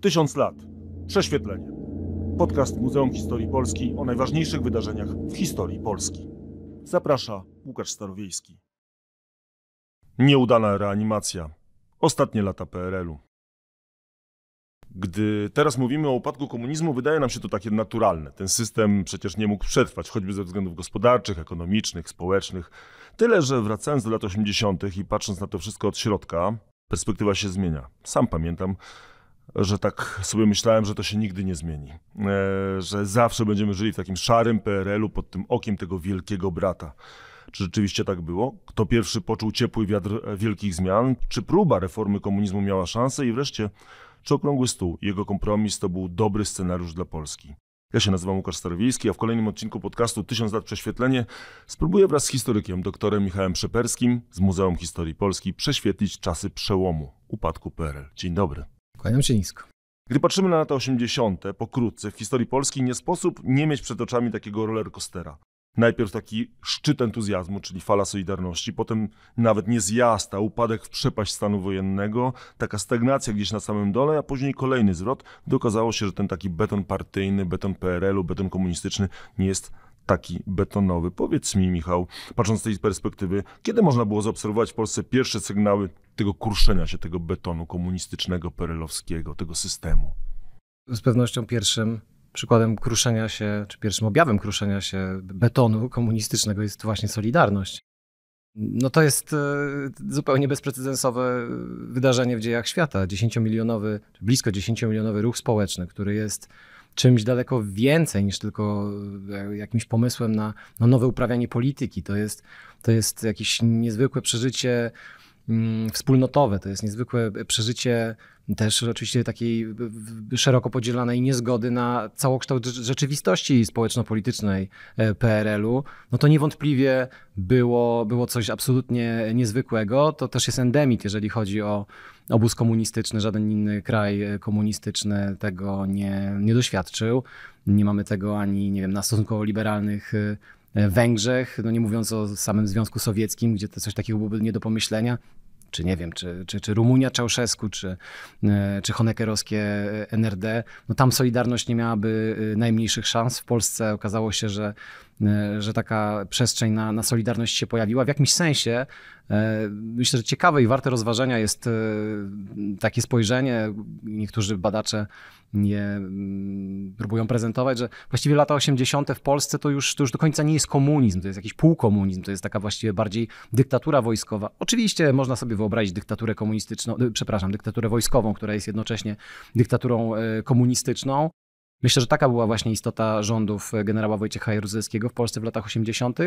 Tysiąc lat. Prześwietlenie. Podcast Muzeum Historii Polski o najważniejszych wydarzeniach w historii Polski. Zaprasza Łukasz Starowiejski. Nieudana reanimacja. Ostatnie lata PRL-u. Gdy teraz mówimy o upadku komunizmu, wydaje nam się to takie naturalne. Ten system przecież nie mógł przetrwać, choćby ze względów gospodarczych, ekonomicznych, społecznych. Tyle, że wracając do lat 80. i patrząc na to wszystko od środka, perspektywa się zmienia. Sam pamiętam, że tak sobie myślałem, że to się nigdy nie zmieni. E, że zawsze będziemy żyli w takim szarym PRL-u pod tym okiem tego wielkiego brata. Czy rzeczywiście tak było? Kto pierwszy poczuł ciepły wiatr wielkich zmian? Czy próba reformy komunizmu miała szansę? I wreszcie, czy okrągły stół, jego kompromis to był dobry scenariusz dla Polski? Ja się nazywam Łukasz Starowiejski, a w kolejnym odcinku podcastu Tysiąc lat prześwietlenie spróbuję wraz z historykiem doktorem Michałem Przeperskim z Muzeum Historii Polski prześwietlić czasy przełomu, upadku PRL. Dzień dobry. Kłaniam się nisko. Gdy patrzymy na lata 80., pokrótce, w historii Polski nie sposób nie mieć przed oczami takiego rollercoastera. Najpierw taki szczyt entuzjazmu, czyli fala Solidarności, potem nawet niezjasta, upadek w przepaść stanu wojennego, taka stagnacja gdzieś na samym dole, a później kolejny zwrot, gdy okazało się, że ten taki beton partyjny, beton PRL-u, beton komunistyczny nie jest taki betonowy. Powiedz mi, Michał, patrząc z tej perspektywy, kiedy można było zaobserwować w Polsce pierwsze sygnały tego kruszenia się, tego betonu komunistycznego, perelowskiego, tego systemu? Z pewnością pierwszym przykładem kruszenia się, czy pierwszym objawem kruszenia się betonu komunistycznego jest właśnie Solidarność. No to jest e, zupełnie bezprecedensowe wydarzenie w dziejach świata. 10 blisko 10-milionowy ruch społeczny, który jest czymś daleko więcej niż tylko e, jakimś pomysłem na, na nowe uprawianie polityki. To jest, to jest jakieś niezwykłe przeżycie Mm, wspólnotowe. To jest niezwykłe przeżycie też oczywiście takiej szeroko podzielanej niezgody na całokształt rzeczywistości społeczno-politycznej e, PRL-u, no to niewątpliwie było, było coś absolutnie niezwykłego. To też jest endemit, jeżeli chodzi o obóz komunistyczny. Żaden inny kraj e, komunistyczny tego nie, nie doświadczył. Nie mamy tego ani, nie wiem, na stosunkowo liberalnych e, E, Węgrzech, no nie mówiąc o samym Związku Sowieckim, gdzie to coś takiego byłoby nie do pomyślenia czy nie wiem, czy, czy, czy Rumunia Czałszewsku, czy, e, czy honekerowskie e, NRD, no tam Solidarność nie miałaby najmniejszych szans. W Polsce okazało się, że E, że taka przestrzeń na, na solidarność się pojawiła. W jakimś sensie e, myślę, że ciekawe i warte rozważenia jest e, takie spojrzenie. Niektórzy badacze je mm, próbują prezentować, że właściwie lata 80. w Polsce to już, to już do końca nie jest komunizm, to jest jakiś półkomunizm, to jest taka właściwie bardziej dyktatura wojskowa. Oczywiście można sobie wyobrazić dyktaturę komunistyczną, przepraszam, dyktaturę wojskową, która jest jednocześnie dyktaturą komunistyczną, Myślę, że taka była właśnie istota rządów e, generała Wojciecha Jaruzelskiego w Polsce w latach 80.,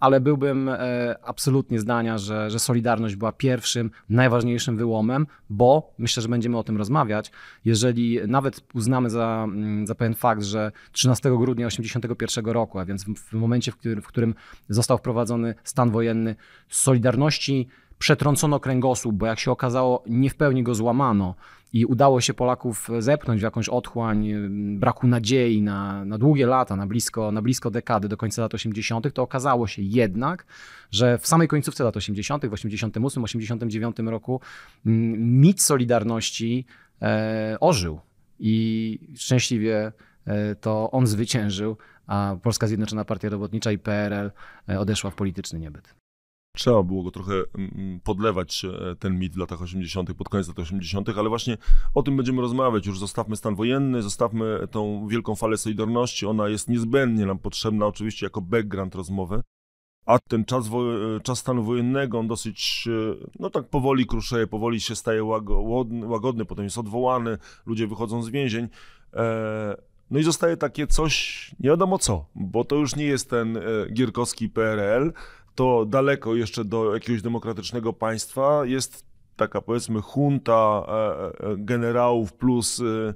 ale byłbym e, absolutnie zdania, że, że Solidarność była pierwszym, najważniejszym wyłomem, bo myślę, że będziemy o tym rozmawiać. Jeżeli nawet uznamy za, mm, za pewien fakt, że 13 grudnia 1981 roku, a więc w momencie, w którym, w którym został wprowadzony stan wojenny, Solidarności przetrącono kręgosłup, bo jak się okazało, nie w pełni go złamano i udało się Polaków zepchnąć w jakąś otchłań mm, braku nadziei na, na długie lata, na blisko, na blisko dekady, do końca lat 80., to okazało się jednak, że w samej końcówce lat 80., w 88, 89 roku mm, mit Solidarności e, ożył i szczęśliwie e, to on zwyciężył, a Polska Zjednoczona Partia Robotnicza i PRL e, odeszła w polityczny niebyt. Trzeba było go trochę mm, mm, podlewać, e, ten mit w latach 80., pod koniec lat 80., ale właśnie o tym będziemy rozmawiać. Już zostawmy stan wojenny, zostawmy tą wielką falę solidarności. Ona jest niezbędnie nam potrzebna, oczywiście, jako background rozmowy. A ten czas, e, czas stanu wojennego, on dosyć, e, no tak powoli kruszeje, powoli się staje łagodny, łagodny, potem jest odwołany, ludzie wychodzą z więzień. No i zostaje takie coś, nie wiadomo co, bo to już nie jest ten gierkowski PRL, to daleko jeszcze do jakiegoś demokratycznego państwa jest taka powiedzmy hunta e, e, generałów plus e,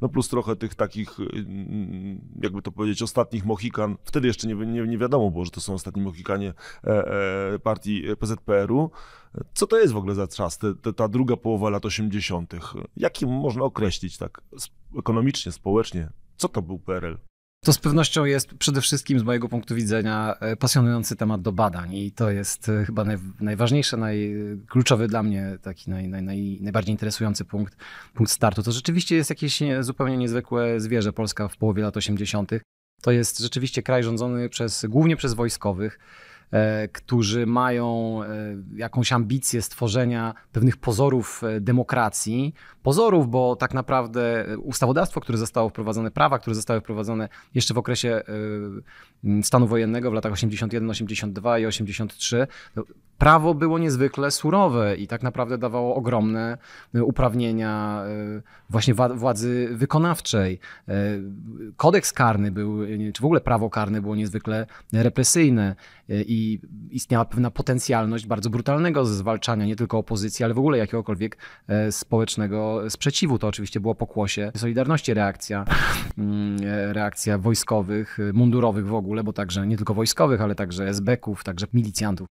no plus trochę tych takich, mm, jakby to powiedzieć, ostatnich Mohikan. Wtedy jeszcze nie, nie, nie wiadomo było, że to są ostatni Mohikanie partii PZPR-u. Co to jest w ogóle za czas, te, te, ta druga połowa lat 80.? Jakim można określić tak ekonomicznie, społecznie? Co to był PRL? To z pewnością jest przede wszystkim z mojego punktu widzenia e, pasjonujący temat do badań i to jest e, chyba naj, najważniejszy, najkluczowy dla mnie, taki naj, naj, naj, najbardziej interesujący punkt, punkt startu. To rzeczywiście jest jakieś zupełnie niezwykłe zwierzę Polska w połowie lat 80. To jest rzeczywiście kraj rządzony przez, głównie przez wojskowych. E, którzy mają e, jakąś ambicję stworzenia pewnych pozorów e, demokracji. Pozorów, bo tak naprawdę ustawodawstwo, które zostało wprowadzone, prawa, które zostały wprowadzone jeszcze w okresie stanu wojennego w latach 81, 82 i 83, no, prawo było niezwykle surowe i tak naprawdę dawało ogromne uprawnienia właśnie władzy wykonawczej. Kodeks karny był, czy w ogóle prawo karne było niezwykle represyjne i i istniała pewna potencjalność bardzo brutalnego zwalczania nie tylko opozycji, ale w ogóle jakiegokolwiek e, społecznego sprzeciwu. To oczywiście było pokłosie Solidarności reakcja, mm, e, reakcja wojskowych, e, mundurowych w ogóle, bo także nie tylko wojskowych, ale także sb ów także milicjantów.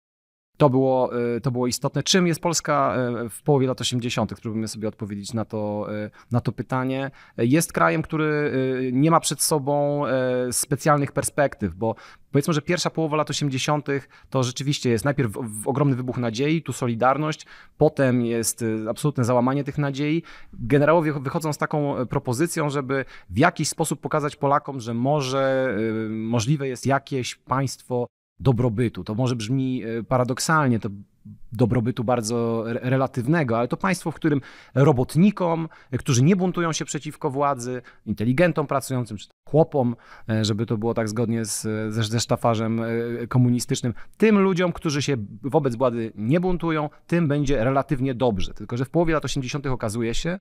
To było, y, to było istotne. Czym jest Polska y, w połowie lat 80.? Spróbujmy sobie odpowiedzieć na to, y, na to pytanie. Jest krajem, który nie ma przed sobą specjalnych perspektyw, bo powiedzmy, że pierwsza połowa lat 80. to rzeczywiście jest najpierw ogromny wybuch nadziei, tu Solidarność, potem jest absolutne załamanie tych nadziei. Generałowie wychodzą z taką propozycją, żeby w jakiś sposób pokazać Polakom, że może możliwe jest jakieś państwo dobrobytu. To może brzmi e, paradoksalnie, to dobrobytu bardzo relatywnego, ale to państwo, w którym robotnikom, e, którzy nie buntują się przeciwko władzy, inteligentom pracującym, czy chłopom, e, żeby to było tak zgodnie z, ze, ze sztafarzem komunistycznym, tym ludziom, którzy się wobec władzy nie buntują, tym będzie relatywnie dobrze. Tylko, że w połowie lat 80. okazuje się,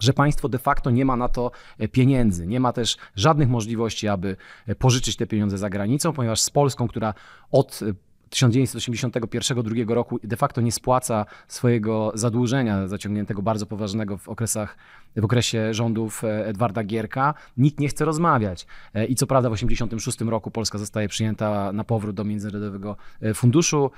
że państwo de facto nie ma na to e, pieniędzy. Nie ma też żadnych możliwości, aby e, pożyczyć te pieniądze za granicą, ponieważ z Polską, która od e, 1981-2 roku de facto nie spłaca swojego zadłużenia zaciągniętego bardzo poważnego w okresach w okresie rządów e, Edwarda Gierka, nikt nie chce rozmawiać. E, I co prawda w 1986 roku Polska zostaje przyjęta na powrót do Międzynarodowego e, Funduszu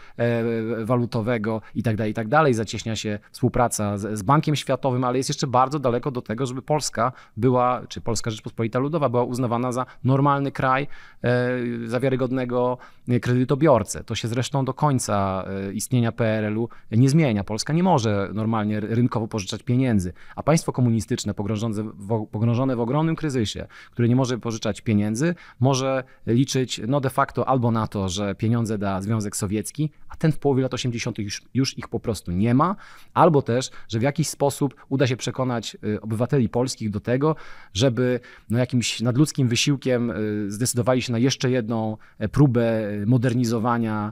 Walutowego i tak dalej, i tak dalej. Zacieśnia się współpraca z, z Bankiem Światowym, ale jest jeszcze bardzo daleko do tego, żeby Polska była, czy Polska Rzeczpospolita Ludowa była uznawana za normalny kraj, za wiarygodnego kredytobiorcę. To się się zresztą do końca e, istnienia PRL-u nie zmienia. Polska nie może normalnie rynkowo pożyczać pieniędzy, a państwo komunistyczne pogrążone w, pogrążone w ogromnym kryzysie, które nie może pożyczać pieniędzy, może liczyć no de facto albo na to, że pieniądze da Związek Sowiecki, a ten w połowie lat 80. Już, już ich po prostu nie ma, albo też, że w jakiś sposób uda się przekonać e, obywateli polskich do tego, żeby no jakimś nadludzkim wysiłkiem e, zdecydowali się na jeszcze jedną próbę modernizowania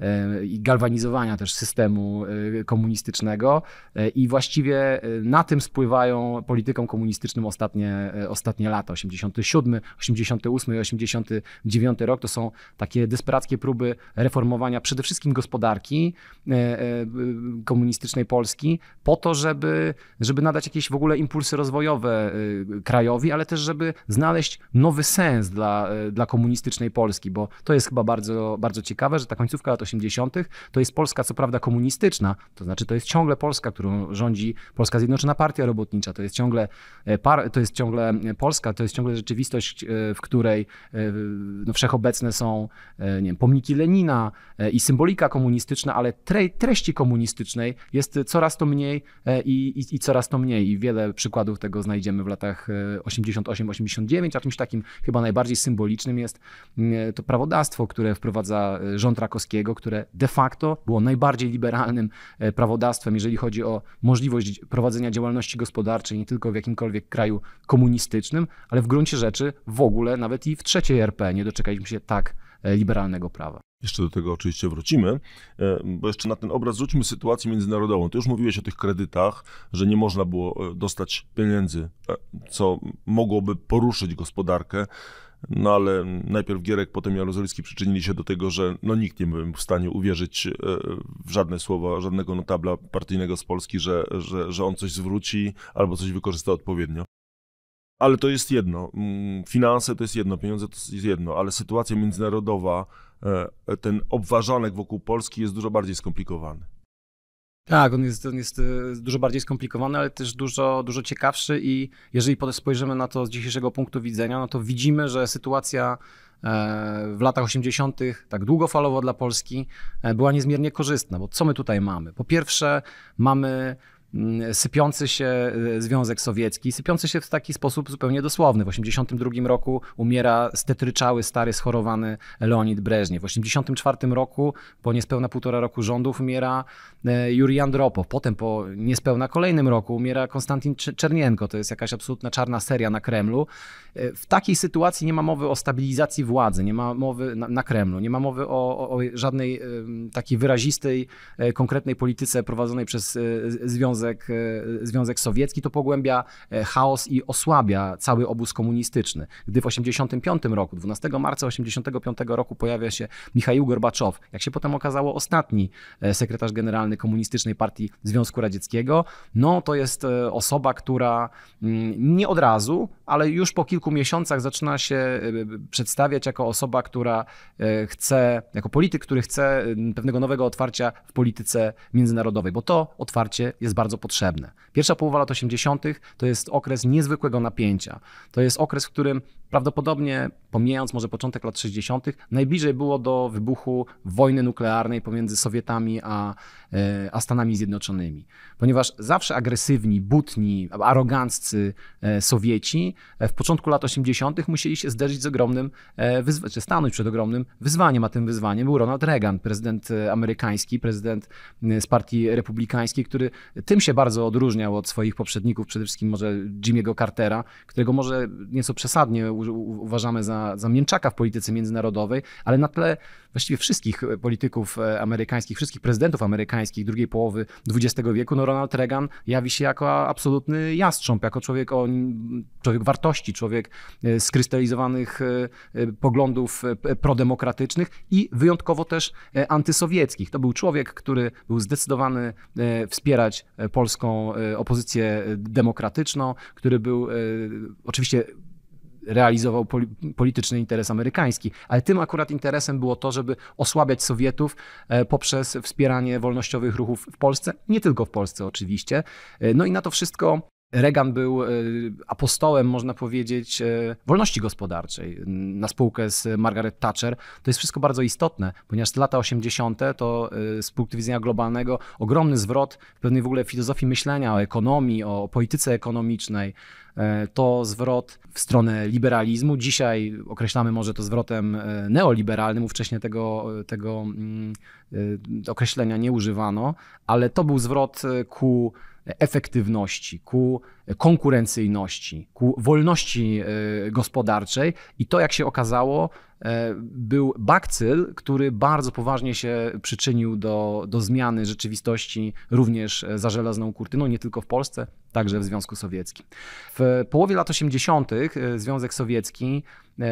E, i galwanizowania też systemu e, komunistycznego e, i właściwie na tym spływają politykom komunistycznym ostatnie, ostatnie lata. 87, 88 i 89 rok to są takie desperackie próby reformowania przede wszystkim gospodarki komunistycznej Polski po to, żeby, żeby nadać jakieś w ogóle impulsy rozwojowe krajowi, ale też żeby znaleźć nowy sens dla, dla komunistycznej Polski, bo to jest chyba bardzo, bardzo ciekawe, że ta końcówka lat 80., to jest Polska, co prawda, komunistyczna, to znaczy to jest ciągle Polska, którą rządzi Polska Zjednoczona Partia Robotnicza, to jest ciągle, e, par, to jest ciągle e, Polska, to jest ciągle rzeczywistość, e, w której no, wszechobecne są nie wiem, pomniki Lenina i symbolika komunistyczna, ale tre, treści komunistycznej jest coraz to mniej i, i, i coraz to mniej. I wiele przykładów tego znajdziemy w latach 88-89, a czymś takim chyba najbardziej symbolicznym jest mm, to prawodawstwo, które wprowadza rząd Rakowskiego, które de facto było najbardziej liberalnym e, prawodawstwem, jeżeli chodzi o możliwość prowadzenia działalności gospodarczej nie tylko w jakimkolwiek kraju komunistycznym, ale w gruncie rzeczy w ogóle nawet i w trzeciej RP nie doczekaliśmy się tak e, liberalnego prawa. Jeszcze do tego oczywiście wrócimy, e, bo jeszcze na ten obraz rzućmy sytuację międzynarodową. Ty już mówiłeś o tych kredytach, że nie można było dostać pieniędzy, co mogłoby poruszyć gospodarkę. No ale najpierw Gierek, potem Jaruzelski przyczynili się do tego, że no, nikt nie był w stanie uwierzyć e, w żadne słowa, żadnego notabla partyjnego z Polski, że, że, że on coś zwróci albo coś wykorzysta odpowiednio. Ale to jest jedno. Mm, finanse to jest jedno, pieniądze to jest jedno, ale sytuacja międzynarodowa, e, ten obważanek wokół Polski jest dużo bardziej skomplikowany. Tak, on jest, on jest e, dużo bardziej skomplikowany, ale też dużo, dużo ciekawszy i jeżeli spojrzymy na to z dzisiejszego punktu widzenia, no to widzimy, że sytuacja e, w latach 80., tak długofalowo dla Polski, e, była niezmiernie korzystna, bo co my tutaj mamy? Po pierwsze, mamy Mm, sypiący się y, Związek Sowiecki, sypiący się w taki sposób zupełnie dosłowny. W 1982 roku umiera stetryczały, stary, schorowany Leonid Breżniew. W 1984 roku, po niespełna półtora roku rządów, umiera e, Juri Andropow. Potem, po niespełna kolejnym roku, umiera Konstantin Czernienko. To jest jakaś absolutna czarna seria na Kremlu. E, w takiej sytuacji nie ma mowy o stabilizacji władzy, nie ma mowy na, na Kremlu, nie ma mowy o, o, o żadnej takiej wyrazistej, e, konkretnej polityce prowadzonej przez Związek Związek, e, Związek Sowiecki, to pogłębia e, chaos i osłabia cały obóz komunistyczny. Gdy w 85 roku, 12 marca 85 roku pojawia się Michał Gorbaczow, jak się potem okazało ostatni e, sekretarz generalny Komunistycznej Partii Związku Radzieckiego, no to jest osoba, która mm, nie od razu, ale już po kilku miesiącach zaczyna się przedstawiać jako osoba, która chce, jako polityk, który chce mm, pewnego nowego otwarcia w polityce międzynarodowej, bo to otwarcie jest bardzo bardzo potrzebne. Pierwsza połowa lat 80. to jest okres niezwykłego napięcia. To jest okres, w którym Prawdopodobnie, pomijając może początek lat 60., najbliżej było do wybuchu wojny nuklearnej pomiędzy Sowietami a, e, a Stanami Zjednoczonymi. Ponieważ zawsze agresywni, butni, aroganccy e, Sowieci e, w początku lat 80. musieli się zderzyć z ogromnym czy stanąć przed ogromnym wyzwaniem, a tym wyzwaniem był Ronald Reagan, prezydent amerykański, prezydent z partii republikańskiej, który tym się bardzo odróżniał od swoich poprzedników, przede wszystkim może Jimmy'ego Cartera, którego może nieco przesadnie uważamy za, za mięczaka w polityce międzynarodowej, ale na tle właściwie wszystkich e, polityków e, amerykańskich, wszystkich prezydentów amerykańskich drugiej połowy XX wieku, no Ronald Reagan jawi się jako absolutny jastrząb, jako człowiek, o, człowiek wartości, człowiek e, skrystalizowanych poglądów prodemokratycznych i wyjątkowo też antysowieckich. To był człowiek, który był zdecydowany wspierać polską opozycję demokratyczną, który był oczywiście realizował polityczny interes amerykański. Ale tym akurat interesem było to, żeby osłabiać Sowietów e, poprzez wspieranie wolnościowych ruchów w Polsce, nie tylko w Polsce oczywiście. E, no i na to wszystko Reagan był e, apostołem, można powiedzieć, e, wolności gospodarczej na spółkę z Margaret Thatcher. To jest wszystko bardzo istotne, ponieważ lata 80. to e, z punktu widzenia globalnego ogromny zwrot w pewnej w ogóle filozofii myślenia o ekonomii, o polityce ekonomicznej. To zwrot w stronę liberalizmu. Dzisiaj określamy może to zwrotem neoliberalnym, ówcześnie tego, tego mm, określenia nie używano, ale to był zwrot ku efektywności, ku konkurencyjności, ku wolności e, gospodarczej i to, jak się okazało, e, był bakcyl, który bardzo poważnie się przyczynił do, do zmiany rzeczywistości również e, za żelazną kurtyną, nie tylko w Polsce, także w Związku Sowieckim. W połowie lat 80. Związek Sowiecki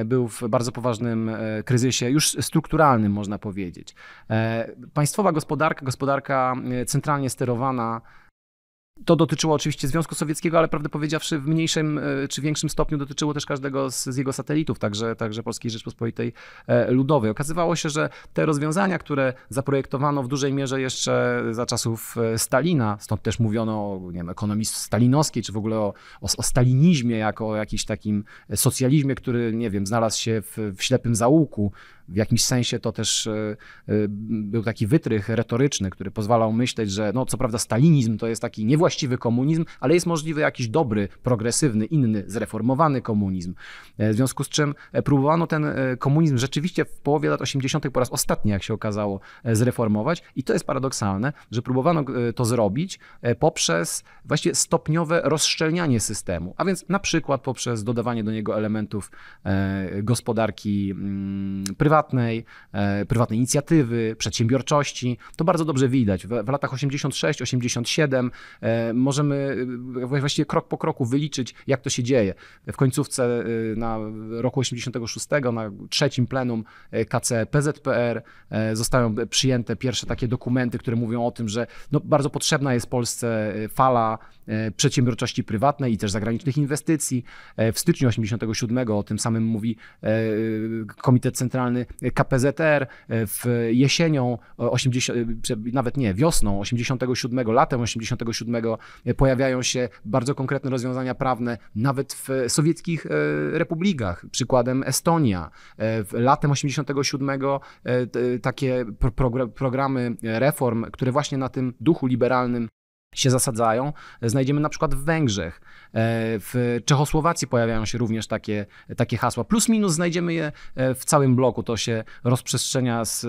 był w bardzo poważnym kryzysie, już strukturalnym można powiedzieć. Państwowa gospodarka, gospodarka centralnie sterowana, to dotyczyło oczywiście Związku Sowieckiego, ale prawdę powiedziawszy w mniejszym e, czy większym stopniu dotyczyło też każdego z, z jego satelitów, także, także Polskiej Rzeczpospolitej e, Ludowej. Okazywało się, że te rozwiązania, które zaprojektowano w dużej mierze jeszcze za czasów e, Stalina, stąd też mówiono o ekonomii stalinowskiej, czy w ogóle o, o, o stalinizmie jako o jakimś takim socjalizmie, który, nie wiem, znalazł się w, w ślepym zaułku w jakimś sensie to też e, e, był taki wytrych retoryczny, który pozwalał myśleć, że no co prawda stalinizm to jest taki niewłaściwy komunizm, ale jest możliwy jakiś dobry, progresywny, inny, zreformowany komunizm. E, w związku z czym próbowano ten komunizm rzeczywiście w połowie lat 80. po raz ostatni, jak się okazało, zreformować i to jest paradoksalne, że próbowano to zrobić poprzez właściwie stopniowe rozszczelnianie systemu, a więc na przykład poprzez dodawanie do niego elementów gospodarki mm, prywatnej, prywatnej, e, prywatnej inicjatywy, przedsiębiorczości. To bardzo dobrze widać. W, w latach 86-87 e, możemy e, właściwie krok po kroku wyliczyć, jak to się dzieje. W końcówce na roku 86, na trzecim plenum KC PZPR zostają przyjęte pierwsze takie dokumenty, które mówią o tym, że no, bardzo potrzebna jest Polsce fala E, przedsiębiorczości prywatnej i też zagranicznych inwestycji. E, w styczniu 87 o tym samym mówi e, Komitet Centralny KPZR. W jesienią 80, nawet nie, wiosną 87, latem 87 pojawiają się bardzo konkretne rozwiązania prawne nawet w sowieckich republikach, przykładem Estonia. Latem 87 takie programy reform, które właśnie na tym duchu liberalnym się zasadzają. Znajdziemy na przykład w Węgrzech, e, w Czechosłowacji pojawiają się również takie, takie hasła. Plus minus znajdziemy je e, w całym bloku. To się rozprzestrzenia z,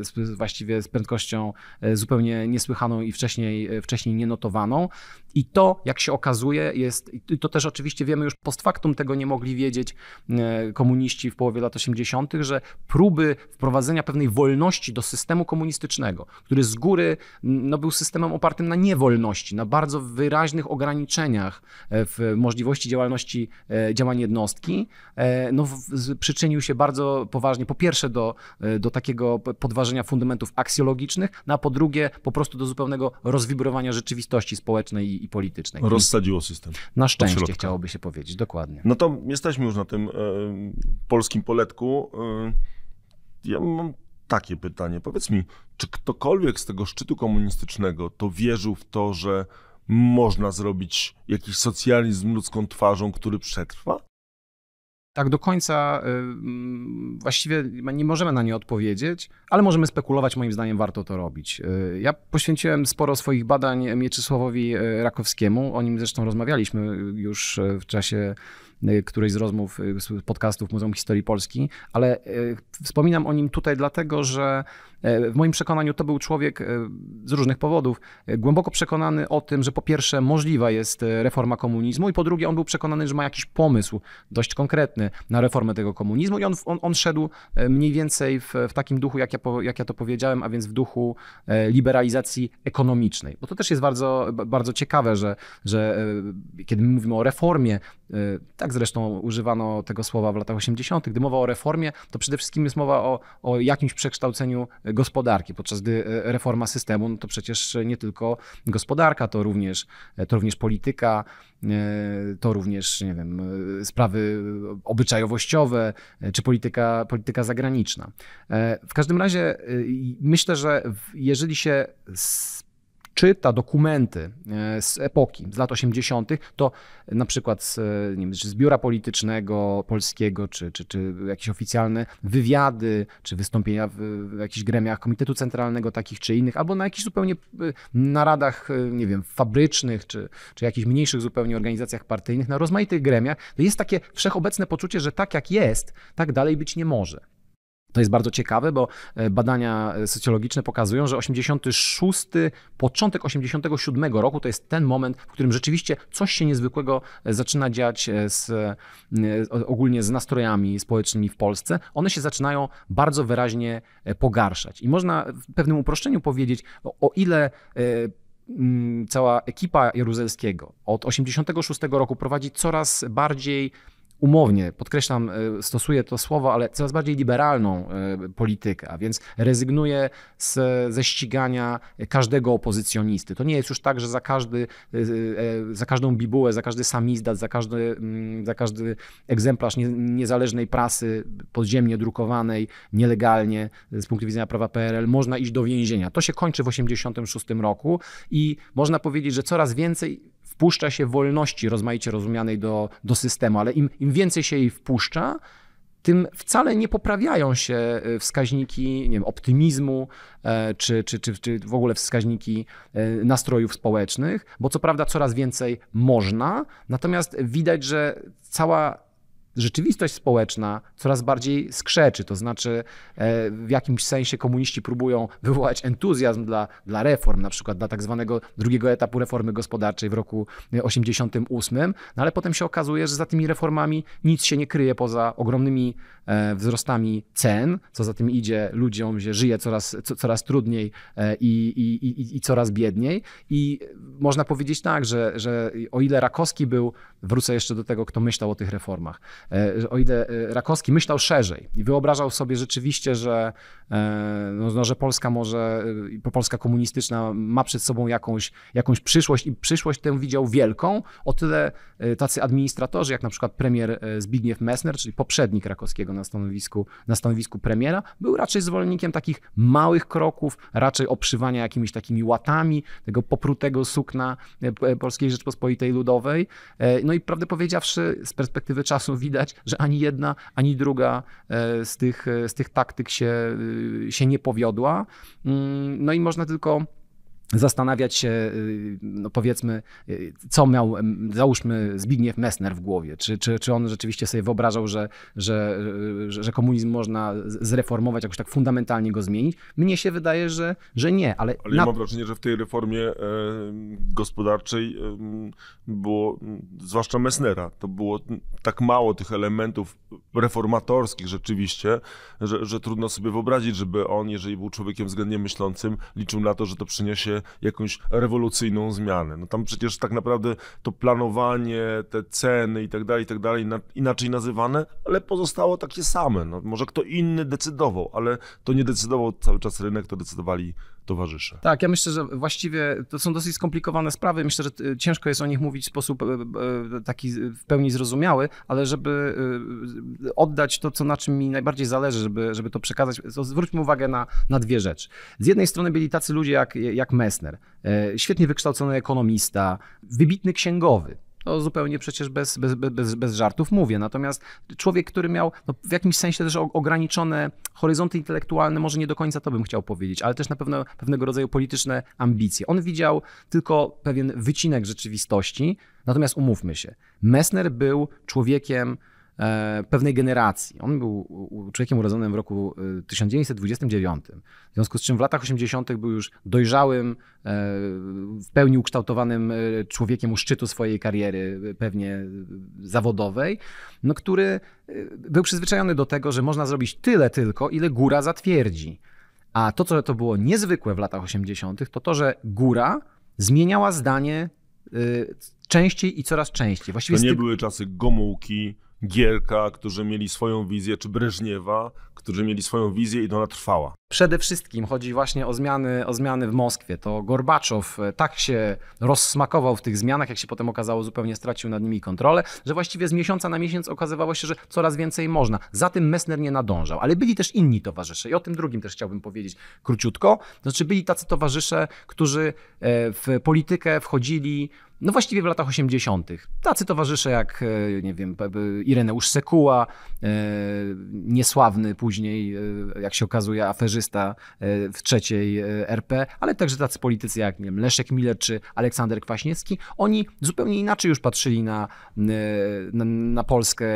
z właściwie z prędkością e, zupełnie niesłychaną i wcześniej, wcześniej nienotowaną. I to, jak się okazuje, jest, i to też oczywiście wiemy już post factum, tego nie mogli wiedzieć komuniści w połowie lat 80., że próby wprowadzenia pewnej wolności do systemu komunistycznego, który z góry no, był systemem opartym na niewolności, wolności, na bardzo wyraźnych ograniczeniach e, w możliwości działalności, e, działania jednostki, e, no, przyczynił się bardzo poważnie, po pierwsze, do, do takiego podważenia fundamentów aksjologicznych, no, a po drugie, po prostu do zupełnego rozwibrowania rzeczywistości społecznej i, i politycznej. Rozsadziło system. Na szczęście, chciałoby się powiedzieć, dokładnie. No to jesteśmy już na tym y, polskim poletku. Y, ja mam takie pytanie. Powiedz mi, czy ktokolwiek z tego szczytu komunistycznego to wierzył w to, że można zrobić jakiś socjalizm ludzką twarzą, który przetrwa? tak do końca y, mm, właściwie nie możemy na nie odpowiedzieć, ale możemy spekulować, moim zdaniem warto to robić. Y, ja poświęciłem sporo swoich badań Mieczysławowi y, Rakowskiemu, o nim zresztą rozmawialiśmy już w czasie którejś z rozmów, z podcastów Muzeum Historii Polski, ale wspominam o nim tutaj dlatego, że e, w moim przekonaniu to był człowiek e, z różnych powodów e, głęboko przekonany o tym, że po pierwsze możliwa jest reforma komunizmu i po drugie on był przekonany, że ma jakiś pomysł dość konkretny, na reformę tego komunizmu i on, on, on szedł e, mniej więcej w, w takim duchu, jak ja, jak ja to powiedziałem, a więc w duchu e, liberalizacji ekonomicznej. Bo to też jest bardzo, bardzo ciekawe, że, że e, kiedy my mówimy o reformie, E, tak zresztą używano tego słowa w latach 80., gdy mowa o reformie, to przede wszystkim jest mowa o, o jakimś przekształceniu gospodarki, podczas gdy e, reforma systemu no to przecież nie tylko gospodarka, to również, e, to również polityka, to również nie wiem, sprawy obyczajowościowe czy polityka, polityka zagraniczna. W każdym razie myślę, że jeżeli się czyta dokumenty e, z epoki, z lat 80., to na przykład z, e, nie wiem, z biura politycznego polskiego, czy, czy, czy jakieś oficjalne wywiady, czy wystąpienia w, jakichś gremiach Komitetu Centralnego takich czy innych, albo na jakichś zupełnie e, naradach, nie wiem, fabrycznych, czy, czy jakichś mniejszych zupełnie organizacjach partyjnych, na rozmaitych gremiach, to jest takie wszechobecne poczucie, że tak jak jest, tak dalej być nie może. To jest bardzo ciekawe, bo e, badania e, socjologiczne pokazują, że 86, początek 87 roku to jest ten moment, w którym rzeczywiście coś się niezwykłego e, zaczyna dziać z, ogólnie z nastrojami społecznymi w Polsce. One się zaczynają bardzo wyraźnie pogarszać. I można w pewnym uproszczeniu powiedzieć, o ile cała ekipa Jaruzelskiego od 86 roku prowadzi coraz bardziej umownie, podkreślam, e, stosuję to słowo, ale coraz bardziej liberalną e, politykę, a więc rezygnuje z, ze ścigania każdego opozycjonisty. To nie jest już tak, że za, każdy, e, za każdą bibułę, za każdy samizdat, za każdy, mm, za każdy egzemplarz niezależnej prasy podziemnie drukowanej, nielegalnie z punktu widzenia prawa PRL można iść do więzienia. To się kończy w 1986 roku i można powiedzieć, że coraz więcej wpuszcza się wolności rozmaicie rozumianej do, do systemu, ale im, im więcej się jej wpuszcza, tym wcale nie poprawiają się e, wskaźniki nie wiem, optymizmu e, czy, czy, czy, czy w ogóle wskaźniki e, nastrojów społecznych, bo co prawda coraz więcej można, natomiast widać, że cała rzeczywistość społeczna coraz bardziej skrzeczy. To znaczy, e, w jakimś sensie komuniści próbują wywołać entuzjazm dla, dla reform, na przykład dla tak zwanego drugiego etapu reformy gospodarczej w roku 88, no ale potem się okazuje, że za tymi reformami nic się nie kryje poza ogromnymi e, wzrostami cen, co za tym idzie ludziom, że żyje coraz, co, coraz trudniej e, i, i, i, i coraz biedniej. I można powiedzieć tak, że, że o ile Rakowski był, wrócę jeszcze do tego, kto myślał o tych reformach, E, o ile e, Rakowski myślał szerzej i wyobrażał sobie rzeczywiście, że, e, no, no, że Polska może, Polska komunistyczna ma przed sobą jakąś, jakąś przyszłość i przyszłość tę widział wielką, o tyle tacy administratorzy, jak na przykład premier Zbigniew Messner, czyli poprzednik Rakowskiego na stanowisku, na stanowisku premiera, był raczej zwolennikiem takich małych kroków, raczej obszywania jakimiś takimi łatami, tego poprutego sukna Polskiej Rzeczpospolitej Ludowej. No i prawdę powiedziawszy, z perspektywy czasu widać, widać, że ani jedna, ani druga e, z tych, e, z tych taktyk się, y, się nie powiodła. Mm, no i można tylko zastanawiać się, y, no powiedzmy, y, co miał, załóżmy, Zbigniew Messner w głowie. Czy, czy, czy on rzeczywiście sobie wyobrażał, że, że, y, że komunizm można zreformować, jakoś tak fundamentalnie go zmienić? Mnie się wydaje, że, że nie. Ale, ale na... ja mam wrażenie, że w tej reformie e, gospodarczej było, zwłaszcza Messnera, to było tak mało tych elementów reformatorskich rzeczywiście, że, że trudno sobie wyobrazić, żeby on, jeżeli był człowiekiem względnie myślącym, liczył na to, że to przyniesie jakąś rewolucyjną zmianę. No tam przecież tak naprawdę to planowanie, te ceny i tak dalej, i tak dalej, inaczej nazywane, ale pozostało takie same. No, może kto inny decydował, ale to nie decydował cały czas rynek, to decydowali Towarzysze. Tak, ja myślę, że właściwie to są dosyć skomplikowane sprawy. Myślę, że y, ciężko jest o nich mówić w sposób y, y, taki w pełni zrozumiały, ale żeby oddać to, co na czym mi najbardziej zależy, żeby, żeby to przekazać, to zwróćmy uwagę na, na dwie rzeczy. Z jednej strony byli tacy ludzie jak, jak Messner, e, świetnie wykształcony ekonomista, wybitny księgowy, to no, zupełnie przecież bez, bez, bez, bez żartów mówię. Natomiast człowiek, który miał no, w jakimś sensie też ograniczone horyzonty intelektualne, może nie do końca to bym chciał powiedzieć, ale też na pewno pewnego rodzaju polityczne ambicje. On widział tylko pewien wycinek rzeczywistości. Natomiast umówmy się, Messner był człowiekiem, E, pewnej generacji. On był człowiekiem urodzonym w roku 1929, y, w związku z czym w latach 80. był już dojrzałym, e, w pełni ukształtowanym e, człowiekiem u szczytu swojej kariery, pewnie zawodowej, no, który był przyzwyczajony do tego, że można zrobić tyle tylko, ile góra zatwierdzi. A to, co to było niezwykłe w latach 80., to to, że góra zmieniała zdanie y, częściej i coraz częściej. Właściwie to nie ty... były czasy Gomułki, Gierka, którzy mieli swoją wizję, czy Breżniewa, którzy mieli swoją wizję i ona trwała. Przede wszystkim chodzi właśnie o zmiany, o zmiany w Moskwie. To Gorbaczow e, tak się rozsmakował w tych zmianach, jak się potem okazało, zupełnie stracił nad nimi kontrolę, że właściwie z miesiąca na miesiąc okazywało się, że coraz więcej można. Za tym Messner nie nadążał, ale byli też inni towarzysze i o tym drugim też chciałbym powiedzieć króciutko. To znaczy byli tacy towarzysze, którzy e, w politykę wchodzili no właściwie w latach 80. Tacy towarzysze jak, e, nie wiem, Ireneusz Sekuła, e, niesławny później, e, jak się okazuje, aferzysta w trzeciej RP, ale także tacy politycy jak, nie wiem, Leszek Miller czy Aleksander Kwaśniewski, oni zupełnie inaczej już patrzyli na, na, na Polskę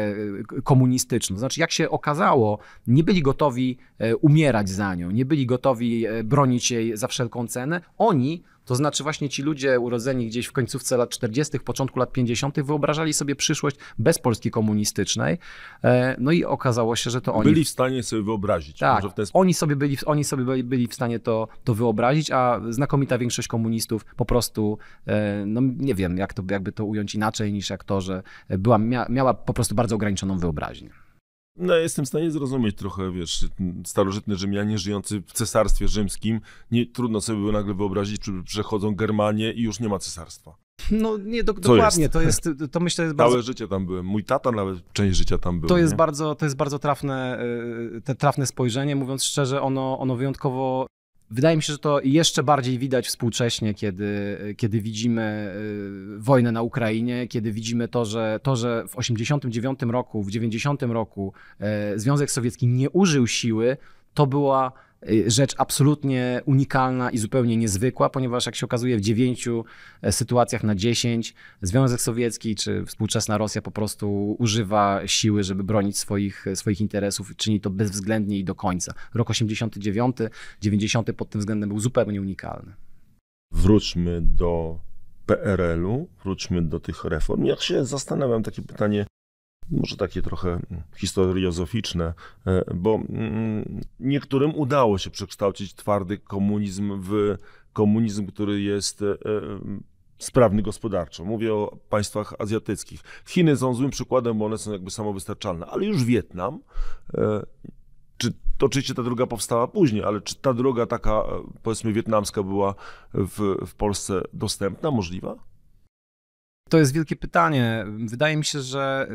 komunistyczną. Znaczy, jak się okazało, nie byli gotowi umierać za nią, nie byli gotowi bronić jej za wszelką cenę. Oni to znaczy właśnie ci ludzie urodzeni gdzieś w końcówce lat 40., początku lat 50. wyobrażali sobie przyszłość bez Polski komunistycznej. E, no i okazało się, że to oni... Byli w stanie sobie wyobrazić. Tak, ten... oni sobie, byli, oni sobie byli, byli w stanie to, to wyobrazić, a znakomita większość komunistów po prostu, e, no nie wiem, jak to, jakby to ująć inaczej niż jak to, że była, miała po prostu bardzo ograniczoną wyobraźnię. No, jestem w stanie zrozumieć trochę, wiesz, starożytny Rzymianie żyjący w cesarstwie rzymskim. Nie, trudno sobie było nagle wyobrazić, czy przechodzą Germanię i już nie ma cesarstwa. No nie, do, dokładnie, jest? to jest, to myślę jest bardzo... Całe życie tam byłem, mój tata nawet część życia tam był. To jest nie? bardzo, to jest bardzo trafne, y, y, te trafne spojrzenie, mówiąc szczerze, ono, ono wyjątkowo Wydaje mi się, że to jeszcze bardziej widać współcześnie, kiedy, kiedy widzimy y, wojnę na Ukrainie, kiedy widzimy to, że, to, że w 89 roku, w 90 roku y, Związek Sowiecki nie użył siły, to była Y, rzecz absolutnie unikalna i zupełnie niezwykła, ponieważ jak się okazuje w dziewięciu e, sytuacjach na dziesięć Związek Sowiecki czy współczesna Rosja po prostu używa siły, żeby bronić swoich, e, swoich interesów, czyni to bezwzględnie i do końca. Rok 89, 90 pod tym względem był zupełnie unikalny. Wróćmy do PRL-u, wróćmy do tych reform. Jak się zastanawiam, takie pytanie może takie trochę mm, historiozoficzne, e, bo mm, niektórym udało się przekształcić twardy komunizm w komunizm, który jest e, e, sprawny gospodarczo. Mówię o państwach azjatyckich. Chiny są złym przykładem, bo one są jakby samowystarczalne, ale już Wietnam czy to oczywiście ta droga powstała później, ale czy ta droga taka, powiedzmy, wietnamska była w, w Polsce dostępna, możliwa? To jest wielkie pytanie. Wydaje mi się, że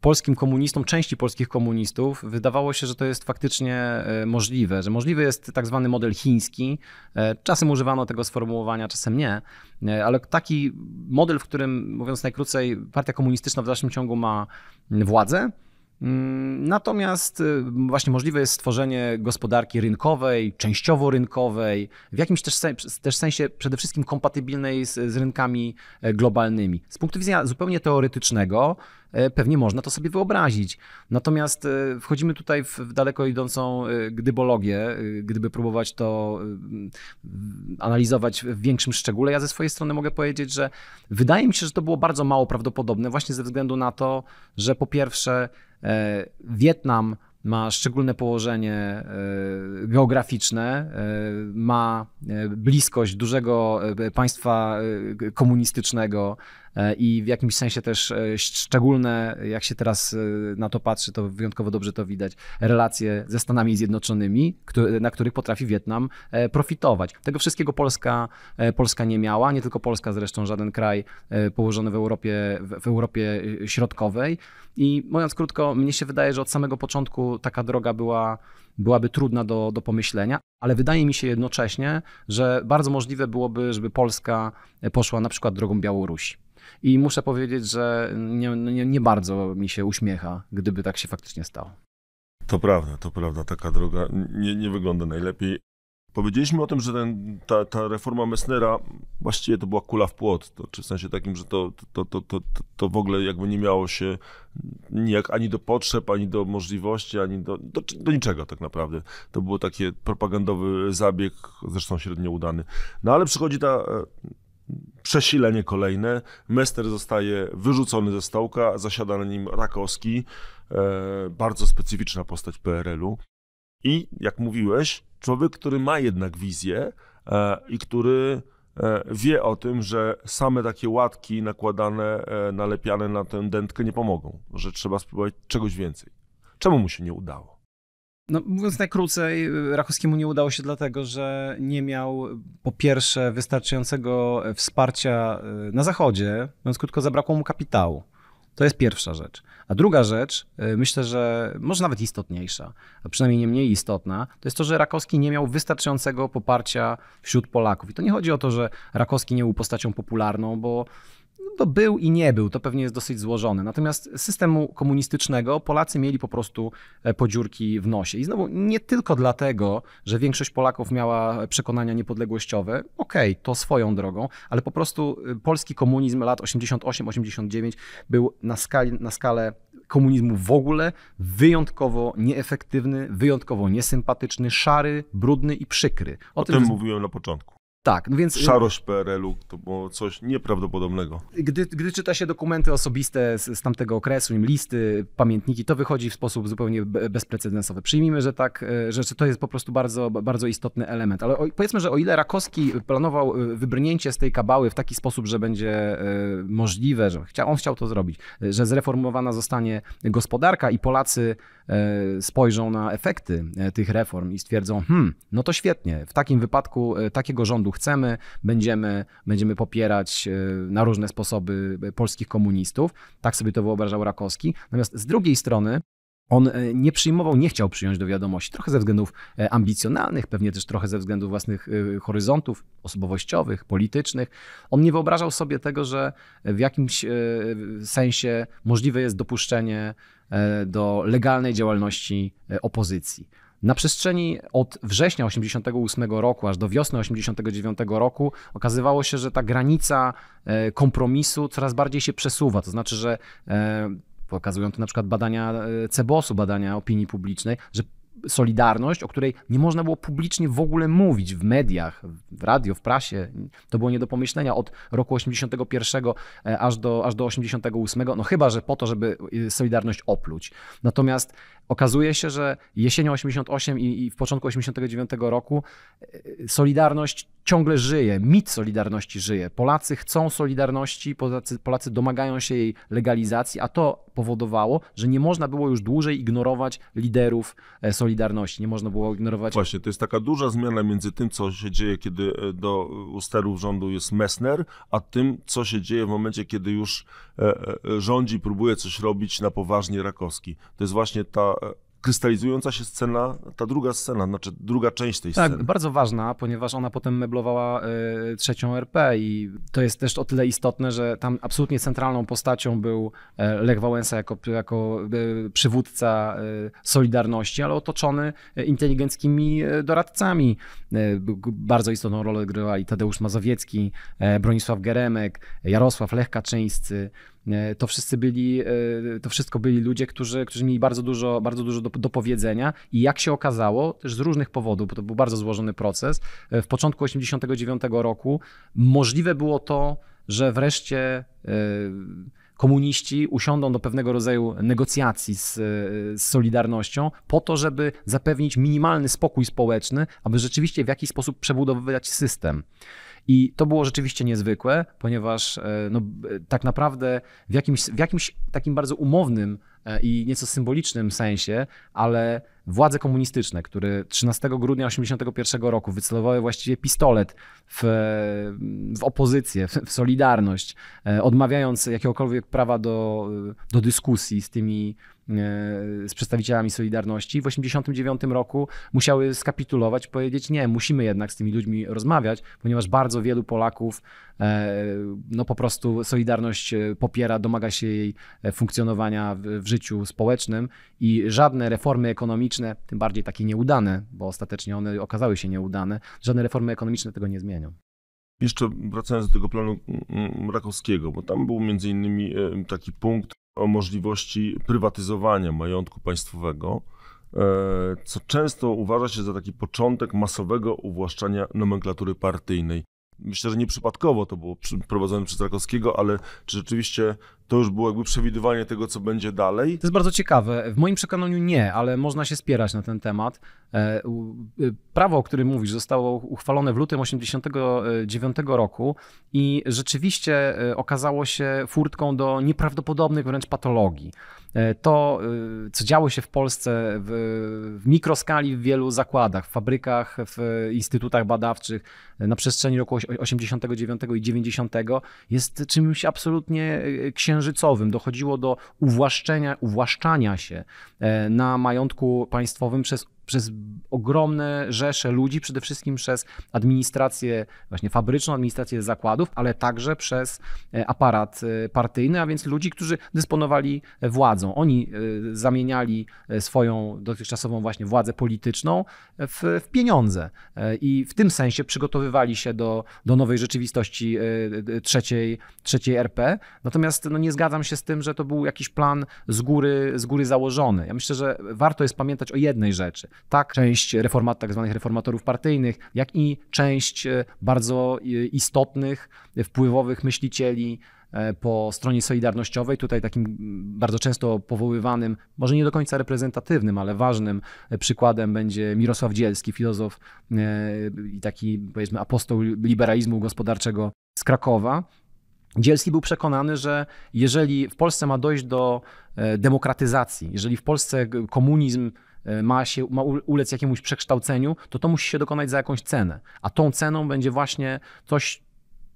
polskim komunistom, części polskich komunistów, wydawało się, że to jest faktycznie e, możliwe, że możliwy jest tak zwany model chiński. E, czasem używano tego sformułowania, czasem nie, e, ale taki model, w którym, mówiąc najkrócej, partia komunistyczna w dalszym ciągu ma władzę Mm, natomiast y, właśnie możliwe jest stworzenie gospodarki rynkowej, częściowo rynkowej, w jakimś też, też sensie przede wszystkim kompatybilnej z, z rynkami e, globalnymi. Z punktu widzenia zupełnie teoretycznego, e, pewnie można to sobie wyobrazić. Natomiast e, wchodzimy tutaj w daleko idącą gdybologię, gdyby próbować to analizować w większym szczególe. Ja ze swojej strony mogę powiedzieć, że wydaje mi się, że to było bardzo mało prawdopodobne, właśnie ze względu na to, że po pierwsze, E, Wietnam ma szczególne położenie e, geograficzne, e, ma bliskość dużego państwa komunistycznego, E, i w jakimś sensie też e, szczególne, jak się teraz e, na to patrzy, to wyjątkowo dobrze to widać, relacje ze Stanami Zjednoczonymi, na których potrafi Wietnam profitować. Tego wszystkiego Polska, Polska nie miała, nie tylko Polska zresztą, żaden kraj położony w Europie, w Europie Środkowej. I mówiąc krótko, mnie się wydaje, że od samego początku taka droga była byłaby trudna do, do pomyślenia, ale wydaje mi się jednocześnie, że bardzo możliwe byłoby, żeby Polska poszła na przykład drogą Białorusi. I muszę powiedzieć, że nie, nie, nie bardzo mi się uśmiecha, gdyby tak się faktycznie stało. To prawda, to prawda, taka droga nie, nie wygląda najlepiej. Powiedzieliśmy o tym, że ten, ta, ta reforma Messnera właściwie to była kula w płot, to, czy w sensie takim, że to, to, to, to, to w ogóle jakby nie miało się nijak ani do potrzeb, ani do możliwości, ani do, do, do niczego tak naprawdę. To był taki propagandowy zabieg, zresztą średnio udany. No ale przychodzi ta e, przesilenie kolejne. Mester zostaje wyrzucony ze stołka, zasiada na nim Rakowski, e, bardzo specyficzna postać PRL-u. I jak mówiłeś, człowiek, który ma jednak wizję e, i który e, wie o tym, że same takie łatki nakładane, nalepiane na tę dętkę nie pomogą, że trzeba spróbować czegoś więcej. Czemu mu się nie udało? No, mówiąc najkrócej, Rakowskiemu nie udało się dlatego, że nie miał po pierwsze wystarczającego wsparcia y, na Zachodzie, mówiąc krótko, zabrakło mu kapitału. To jest pierwsza rzecz. A druga rzecz, y, myślę, że może nawet istotniejsza, a przynajmniej nie mniej istotna, to jest to, że Rakowski nie miał wystarczającego poparcia wśród Polaków. I to nie chodzi o to, że Rakowski nie był postacią popularną, bo no był i nie był, to pewnie jest dosyć złożone. Natomiast systemu komunistycznego Polacy mieli po prostu e, podziurki w nosie. I znowu nie tylko dlatego, że większość Polaków miała przekonania niepodległościowe, okej, okay, to swoją drogą, ale po prostu y, polski komunizm lat 88-89 był na, skali, na skalę komunizmu w ogóle wyjątkowo nieefektywny, wyjątkowo niesympatyczny, szary, brudny i przykry. O, o tym, tym mówiłem na początku. Tak, no więc... Szarość PRL-u to było coś nieprawdopodobnego. Gdy, gdy czyta się dokumenty osobiste z, z tamtego okresu, im listy, pamiętniki, to wychodzi w sposób zupełnie bezprecedensowy. Przyjmijmy, że tak, e, że to jest po prostu bardzo, bardzo istotny element. Ale o, powiedzmy, że o ile Rakowski planował e, wybrnięcie z tej kabały w taki sposób, że będzie e, możliwe, że chciał, on chciał to zrobić, że zreformowana zostanie gospodarka i Polacy spojrzą na efekty tych reform i stwierdzą, hmm, no to świetnie, w takim wypadku takiego rządu chcemy, będziemy, będziemy popierać e, na różne sposoby e, polskich komunistów. Tak sobie to wyobrażał Rakowski. Natomiast z drugiej strony on e, nie przyjmował, nie chciał przyjąć do wiadomości, trochę ze względów ambicjonalnych, pewnie też trochę ze względów własnych horyzontów osobowościowych, politycznych. On nie wyobrażał sobie tego, że w jakimś sensie możliwe jest dopuszczenie do legalnej działalności opozycji. Na przestrzeni od września 88 roku aż do wiosny 89 roku okazywało się, że ta granica e, kompromisu coraz bardziej się przesuwa. To znaczy, że e, pokazują to na przykład badania e, Cebosu, badania opinii publicznej, że Solidarność, o której nie można było publicznie w ogóle mówić w mediach, w radio, w prasie. To było nie do pomyślenia od roku 81 e, aż do, aż do 88, no chyba, że po to, żeby e, Solidarność opluć. Natomiast okazuje się, że jesienią 88 i, i w początku 89 roku e, Solidarność ciągle żyje, mit Solidarności żyje. Polacy chcą Solidarności, Polacy, Polacy domagają się jej legalizacji, a to powodowało, że nie można było już dłużej ignorować liderów e, Solidarności. Nie można było ignorować. Właśnie, to jest taka duża zmiana między tym, co się dzieje, kiedy e, do sterów rządu jest Messner, a tym, co się dzieje w momencie, kiedy już e, rządzi, próbuje coś robić na poważnie Rakowski. To jest właśnie ta krystalizująca się scena, ta druga scena, znaczy druga część tej tak, sceny. Tak, bardzo ważna, ponieważ ona potem meblowała y, trzecią RP i to jest też o tyle istotne, że tam absolutnie centralną postacią był e, Lech Wałęsa jako, jako y, przywódca y, Solidarności, ale otoczony inteligenckimi doradcami. Bardzo istotną rolę grywali Tadeusz Mazowiecki, Bronisław Geremek, Jarosław Lech Kaczyńscy, E, to wszyscy byli, e, to wszystko byli ludzie, którzy, którzy mieli bardzo dużo, bardzo dużo do, do powiedzenia i jak się okazało, też z różnych powodów, bo to był bardzo złożony proces, e, w początku 1989 roku możliwe było to, że wreszcie komuniści usiądą do pewnego rodzaju negocjacji z, z, Solidarnością po to, żeby zapewnić minimalny spokój społeczny, aby rzeczywiście w jakiś sposób przebudowywać system. I to było rzeczywiście niezwykłe, ponieważ e, no, tak naprawdę w jakimś, w jakimś takim bardzo umownym e, i nieco symbolicznym sensie, ale władze komunistyczne, które 13 grudnia 1981 roku wycelowały właściwie pistolet w, w opozycję, w, w, Solidarność, e, odmawiając jakiegokolwiek prawa do, do dyskusji z tymi E, z przedstawicielami Solidarności. W 1989 roku musiały skapitulować, powiedzieć nie, musimy jednak z tymi ludźmi rozmawiać, ponieważ bardzo wielu Polaków e, no po prostu Solidarność e, popiera, domaga się jej funkcjonowania w, w życiu społecznym i żadne reformy ekonomiczne, tym bardziej takie nieudane, bo ostatecznie one okazały się nieudane, żadne reformy ekonomiczne tego nie zmienią. Jeszcze wracając do tego planu mm, mm, Rakowskiego, bo tam był między innymi taki punkt o możliwości prywatyzowania majątku państwowego, e, co często uważa się za taki początek masowego uwłaszczania nomenklatury partyjnej myślę, że nieprzypadkowo to było prowadzone przez Rakowskiego, ale czy rzeczywiście to już było jakby przewidywanie tego, co będzie dalej? To jest bardzo ciekawe. W moim przekonaniu nie, ale można się spierać na ten temat. E, e, prawo, o którym mówisz, zostało uchwalone w lutym 1989 roku i rzeczywiście e, okazało się furtką do nieprawdopodobnych wręcz patologii. E, to, y, co działo się w Polsce w, w mikroskali w wielu zakładach, w fabrykach, w instytutach badawczych na przestrzeni roku 89 i 90 jest czymś absolutnie y, księżycowym. Dochodziło do uwłaszczenia, uwłaszczania się e, na majątku państwowym przez przez ogromne rzesze ludzi, przede wszystkim przez administrację właśnie fabryczną, administrację zakładów, ale także przez e, aparat e, partyjny, a więc ludzi, którzy dysponowali władzą. Oni e, zamieniali swoją dotychczasową właśnie władzę polityczną w, w pieniądze i w tym sensie przygotowywali się do, do nowej rzeczywistości trzeciej, trzeciej RP. Natomiast no, nie zgadzam się z tym, że to był jakiś plan z góry, z góry założony. Ja myślę, że warto jest pamiętać o jednej rzeczy – tak część reformat, tak zwanych reformatorów partyjnych, jak i część e, bardzo e, istotnych, e, wpływowych myślicieli po stronie solidarnościowej, tutaj takim mm, bardzo często powoływanym, może nie do końca reprezentatywnym, ale ważnym przykładem będzie Mirosław Dzielski, filozof i taki powiedzmy apostoł liberalizmu gospodarczego z Krakowa. Dzielski był przekonany, że jeżeli w Polsce ma dojść do demokratyzacji, jeżeli w Polsce komunizm E, ma, się, ma ulec jakiemuś przekształceniu, to to musi się dokonać za jakąś cenę. A tą ceną będzie właśnie coś,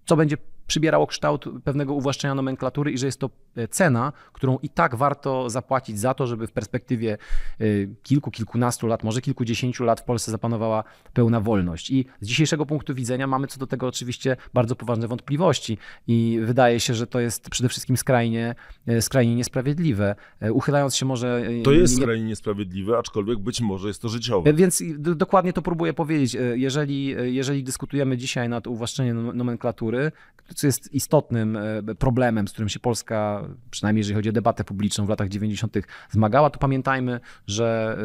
co będzie przybierało kształt pewnego uwłaszczenia nomenklatury i że jest to cena, którą i tak warto zapłacić za to, żeby w perspektywie y, kilku, kilkunastu lat, może kilkudziesięciu lat w Polsce zapanowała pełna wolność. I z dzisiejszego punktu widzenia mamy co do tego oczywiście bardzo poważne wątpliwości i wydaje się, że to jest przede wszystkim skrajnie, y, skrajnie niesprawiedliwe. Y, uchylając się może... To jest skrajnie niesprawiedliwe, aczkolwiek być może jest to życiowe. E, więc dokładnie to próbuję powiedzieć. E, jeżeli, e, jeżeli dyskutujemy dzisiaj nad uwłaszczeniem nomenklatury, co jest istotnym problemem, z którym się Polska przynajmniej jeżeli chodzi o debatę publiczną w latach 90., zmagała, to pamiętajmy, że y,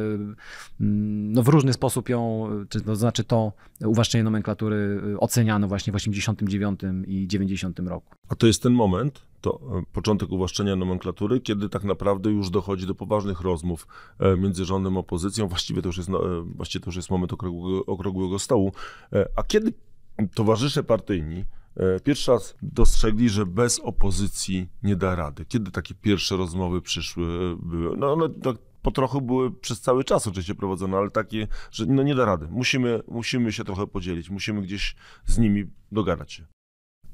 mm, no, w różny sposób ją, to znaczy to uwłaszczenie nomenklatury y, oceniano właśnie w 89 i 90 roku. A to jest ten moment, to y, początek uwłaszczenia nomenklatury, kiedy tak naprawdę już dochodzi do poważnych rozmów e, między rządem a opozycją. Właściwie to już jest, no, e, właściwie to już jest moment okrągłego, okrągłego stołu. E, a kiedy towarzysze partyjni, E, pierwszy raz dostrzegli, że bez opozycji nie da rady. Kiedy takie pierwsze rozmowy przyszły? E, były? No, one tak po trochu były przez cały czas oczywiście prowadzone, ale takie, że no nie da rady. Musimy, musimy się trochę podzielić, musimy gdzieś z nimi dogadać się.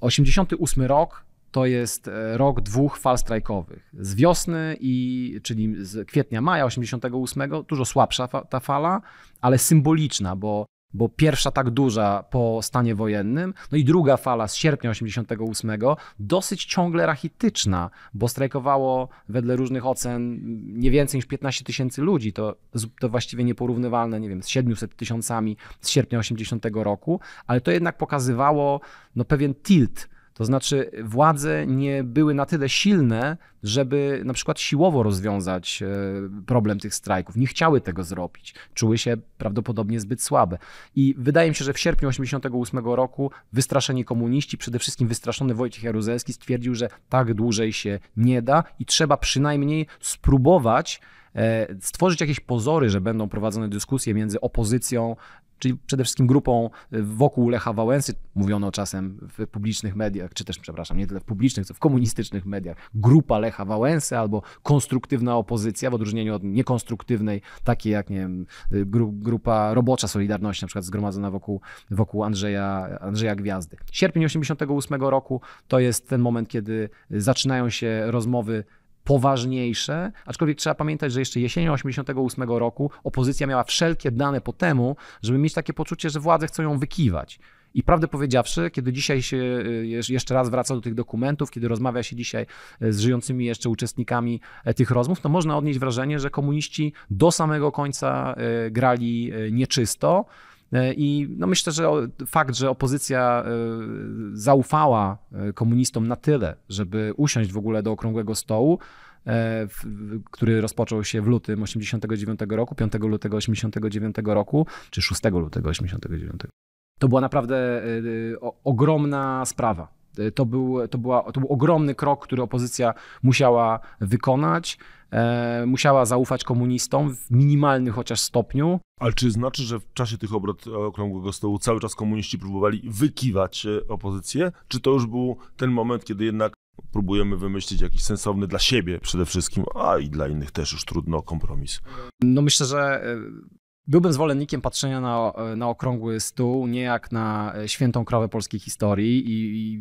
88 rok to jest e, rok dwóch fal strajkowych. Z wiosny, i, czyli z kwietnia, maja 88, dużo słabsza ta fala, ale symboliczna, bo bo pierwsza tak duża po stanie wojennym, no i druga fala z sierpnia 88, dosyć ciągle rachityczna, bo strajkowało wedle różnych ocen nie więcej niż 15 tysięcy ludzi, to, to właściwie nieporównywalne, nie wiem, z 700 tysiącami z sierpnia 80 roku, ale to jednak pokazywało no, pewien tilt to znaczy, władze nie były na tyle silne, żeby na przykład siłowo rozwiązać e, problem tych strajków. Nie chciały tego zrobić. Czuły się prawdopodobnie zbyt słabe. I wydaje mi się, że w sierpniu 1988 roku wystraszeni komuniści, przede wszystkim wystraszony Wojciech Jaruzelski stwierdził, że tak dłużej się nie da i trzeba przynajmniej spróbować E, stworzyć jakieś pozory, że będą prowadzone dyskusje między opozycją, czyli przede wszystkim grupą e, wokół Lecha Wałęsy, mówiono czasem w publicznych mediach, czy też, przepraszam, nie tyle w publicznych, co w komunistycznych mediach, grupa Lecha Wałęsy albo konstruktywna opozycja, w odróżnieniu od niekonstruktywnej, takiej jak, nie wiem, e, gru, grupa robocza Solidarności, na przykład zgromadzona wokół, wokół Andrzeja, Andrzeja Gwiazdy. Sierpień 88 roku to jest ten moment, kiedy zaczynają się rozmowy poważniejsze, aczkolwiek trzeba pamiętać, że jeszcze jesienią 88 roku opozycja miała wszelkie dane po temu, żeby mieć takie poczucie, że władze chcą ją wykiwać. I prawdę powiedziawszy, kiedy dzisiaj się y, jeszcze raz wraca do tych dokumentów, kiedy rozmawia się dzisiaj y, z żyjącymi jeszcze uczestnikami e, tych rozmów, to można odnieść wrażenie, że komuniści do samego końca e, grali e, nieczysto. E, I no myślę, że fakt, że opozycja e, zaufała e, komunistom na tyle, żeby usiąść w ogóle do okrągłego stołu, który rozpoczął się w lutym 89 roku, 5 lutego 89 roku, czy 6 lutego 89. To była naprawdę ogromna sprawa. E, to był, to, była, to był ogromny krok, który opozycja musiała wykonać. E, musiała zaufać komunistom w minimalnym chociaż stopniu. Ale czy znaczy, że w czasie tych obrad okrągłego stołu cały czas komuniści próbowali wykiwać e, opozycję? Czy to już był ten moment, kiedy jednak próbujemy wymyślić jakiś sensowny dla siebie przede wszystkim, a i dla innych też już trudno kompromis? No myślę, że e, Byłbym zwolennikiem patrzenia na, e, na okrągły stół, nie jak na e, świętą krowę polskiej historii i, i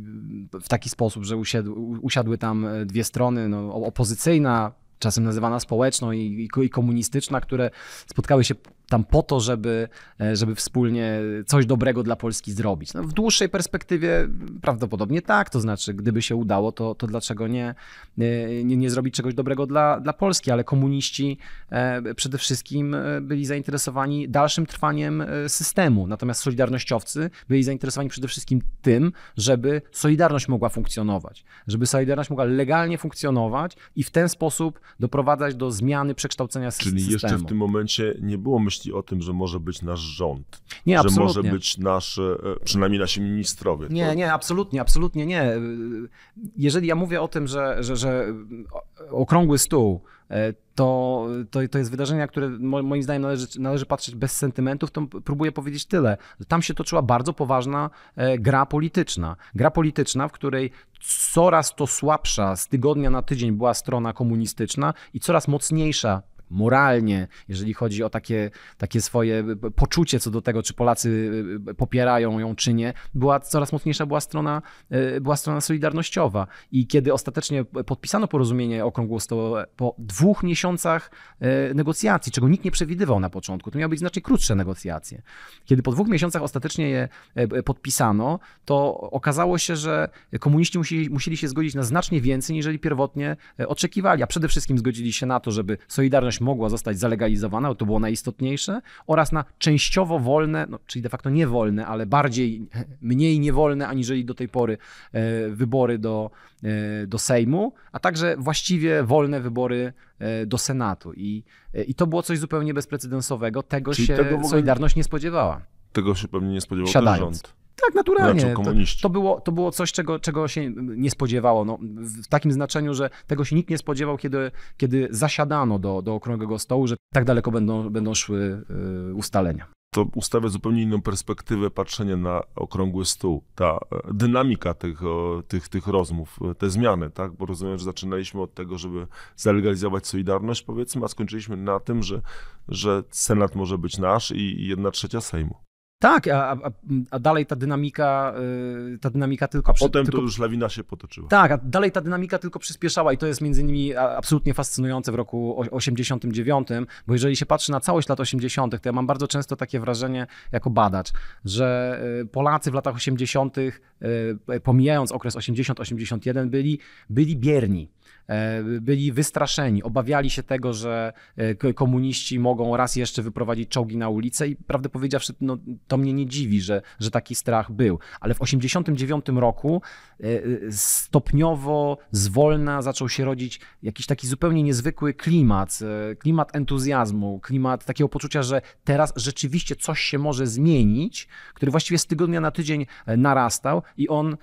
w taki sposób, że usiadł, usiadły tam e, dwie strony, no, opozycyjna, czasem nazywana społeczną i, i, i komunistyczna, które spotkały się tam po to, żeby, e, żeby wspólnie coś dobrego dla Polski zrobić. No, w dłuższej perspektywie prawdopodobnie tak, to znaczy gdyby się udało, to, to dlaczego nie, e, nie, nie zrobić czegoś dobrego dla, dla Polski, ale komuniści e, przede wszystkim byli zainteresowani dalszym trwaniem systemu, natomiast solidarnościowcy byli zainteresowani przede wszystkim tym, żeby Solidarność mogła funkcjonować, żeby Solidarność mogła legalnie funkcjonować i w ten sposób doprowadzać do zmiany przekształcenia systemu. Czyli jeszcze w tym momencie nie było myśli o tym, że może być nasz rząd. Nie, że absolutnie. może być nasz, e, przynajmniej nasi ministrowie. Nie, to... nie, absolutnie, absolutnie nie. Jeżeli ja mówię o tym, że, że, że okrągły stół, e, to, to, to jest wydarzenie, które moim zdaniem należy, należy patrzeć bez sentymentów, to próbuję powiedzieć tyle. Tam się toczyła bardzo poważna e, gra polityczna. Gra polityczna, w której coraz to słabsza z tygodnia na tydzień była strona komunistyczna i coraz mocniejsza moralnie, jeżeli chodzi o takie, takie swoje e, poczucie co do tego, czy Polacy e, e, popierają ją, czy nie, była coraz mocniejsza była strona, była strona solidarnościowa. I kiedy ostatecznie podpisano porozumienie okrągło stołowe po dwóch miesiącach negocjacji, czego nikt nie przewidywał na początku, to miały być znacznie krótsze negocjacje. Kiedy po dwóch miesiącach ostatecznie je podpisano, to okazało się, że komuniści musieli, musieli się zgodzić na znacznie więcej, niżeli pierwotnie oczekiwali, a przede wszystkim zgodzili się na to, żeby Solidarność wolność mogła zostać zalegalizowana, to było najistotniejsze, oraz na częściowo wolne, no, czyli de facto niewolne, ale bardziej, mniej niewolne aniżeli do tej pory e, wybory do, e, do Sejmu, a także właściwie wolne wybory e, do Senatu. I, i to było coś zupełnie bezprecedensowego, tego czyli się tego Solidarność nie spodziewała. Tego się pewnie nie spodziewał Siadając. rząd. Tak, naturalnie. to, to, było, to było coś, czego, czego się nie spodziewało. No, w takim znaczeniu, że tego się nikt nie spodziewał, kiedy, kiedy zasiadano do, do okrągłego stołu, że tak daleko będą, będą szły y, ustalenia. To ustawia zupełnie inną perspektywę patrzenia na okrągły stół. Ta e, dynamika tych, tych, tych rozmów, e, te zmiany, tak? Bo rozumiem, że zaczynaliśmy od tego, żeby zalegalizować Solidarność, powiedzmy, a skończyliśmy na tym, że, że Senat może być nasz i jedna trzecia Sejmu. Tak, a, a, a, dalej ta dynamika, y, ta dynamika tylko... A potem tylko, to już lawina się potoczyła. Tak, a dalej ta dynamika tylko przyspieszała i to jest między innymi absolutnie fascynujące w roku 89, bo jeżeli się patrzy na całość lat 80., to ja mam bardzo często takie wrażenie jako badacz, że y, Polacy w latach 80., y, pomijając okres 80-81, byli, byli bierni. E, byli wystraszeni, obawiali się tego, że e, komuniści mogą raz jeszcze wyprowadzić czołgi na ulicę i prawdę powiedziawszy, no, to mnie nie dziwi, że, że taki strach był. Ale w 1989 roku e, stopniowo, zwolna zaczął się rodzić jakiś taki zupełnie niezwykły klimat, klimat entuzjazmu, klimat takiego poczucia, że teraz rzeczywiście coś się może zmienić, który właściwie z tygodnia na tydzień narastał i on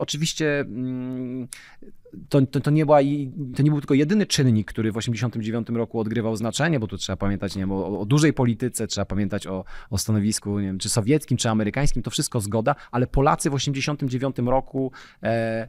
oczywiście mm, to, to, to, nie była, to nie był tylko jedyny czynnik, który w 1989 roku odgrywał znaczenie, bo tu trzeba pamiętać nie wiem, o, o, dużej polityce, trzeba pamiętać o, o stanowisku nie wiem, czy sowieckim, czy amerykańskim, to wszystko zgoda, ale Polacy w 1989 roku e,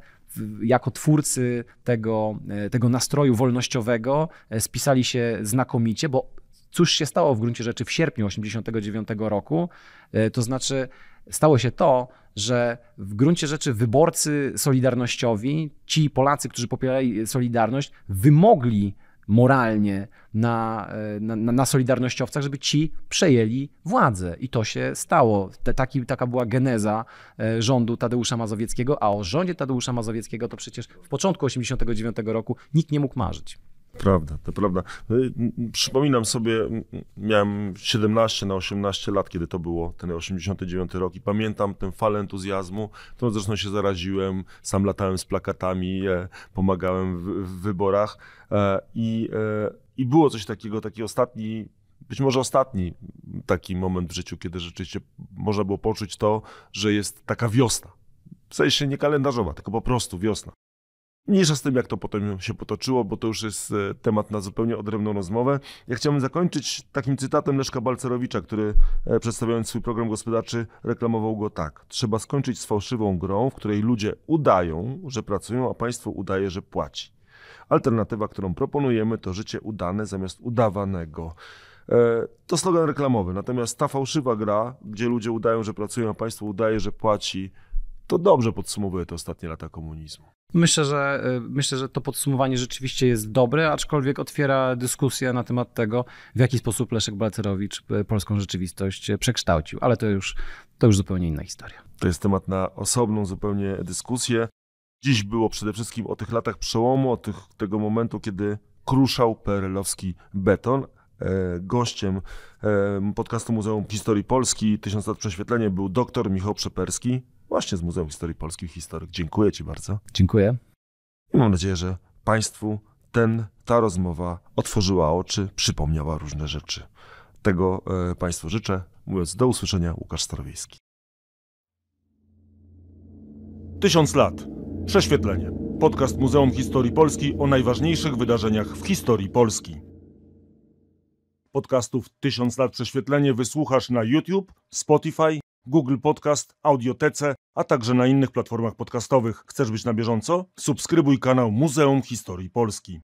jako twórcy tego, e, tego nastroju wolnościowego e, spisali się znakomicie, bo cóż się stało w gruncie rzeczy w sierpniu 1989 roku, e, to znaczy stało się to, że w gruncie rzeczy wyborcy solidarnościowi, ci Polacy, którzy popierali Solidarność, wymogli moralnie na, e, na, na solidarnościowcach, żeby ci przejęli władzę. I to się stało. taki, taka była geneza e, rządu Tadeusza Mazowieckiego, a o rządzie Tadeusza Mazowieckiego to przecież w początku 1989 roku nikt nie mógł marzyć. Prawda, to prawda. No przypominam sobie, miałem 17 na 18 lat, kiedy to było, ten 89 rok i pamiętam tę falę entuzjazmu, którą zresztą się zaraziłem, sam latałem z plakatami, pomagałem w, w wyborach e, i, e, i było coś takiego, taki ostatni być może ostatni taki moment w życiu, kiedy rzeczywiście można było poczuć to, że jest taka wiosna. W sensie nie kalendarzowa, tylko po prostu wiosna. Mniejsza z tym, jak to potem się potoczyło, bo to już jest e, temat na zupełnie odrębną rozmowę. Ja chciałbym zakończyć takim cytatem Leszka Balcerowicza, który e, przedstawiając swój program gospodarczy reklamował go tak. Trzeba skończyć z fałszywą grą, w której ludzie udają, że pracują, a państwo udaje, że płaci. Alternatywa, którą proponujemy, to życie udane zamiast udawanego. E, to slogan reklamowy, natomiast ta fałszywa gra, gdzie ludzie udają, że pracują, a państwo udaje, że płaci, to dobrze podsumowuje te ostatnie lata komunizmu. Myślę, że y, myślę, że to podsumowanie rzeczywiście jest dobre, aczkolwiek otwiera dyskusję na temat tego, w jaki sposób Leszek Balcerowicz y, polską rzeczywistość przekształcił, ale to już, to już zupełnie inna historia. To jest temat na osobną zupełnie dyskusję. Dziś było przede wszystkim o tych latach przełomu, o tych, tego momentu, kiedy kruszał perelowski beton. E, gościem e, podcastu Muzeum Historii Polski Tysiąc lat prześwietlenie był dr Michał Przeperski, właśnie z Muzeum Historii Polski Historyk. Dziękuję Ci bardzo. Dziękuję. I mam nadzieję, że Państwu ten, ta rozmowa otworzyła oczy, przypomniała różne rzeczy. Tego e, Państwu życzę. Mówiąc do usłyszenia, Łukasz Starowiejski. Tysiąc lat. Prześwietlenie. Podcast Muzeum Historii Polski o najważniejszych wydarzeniach w historii Polski. Podcastów Tysiąc lat prześwietlenie wysłuchasz na YouTube, Spotify, Google Podcast, Audiotece a także na innych platformach podcastowych. Chcesz być na bieżąco? Subskrybuj kanał Muzeum Historii Polski.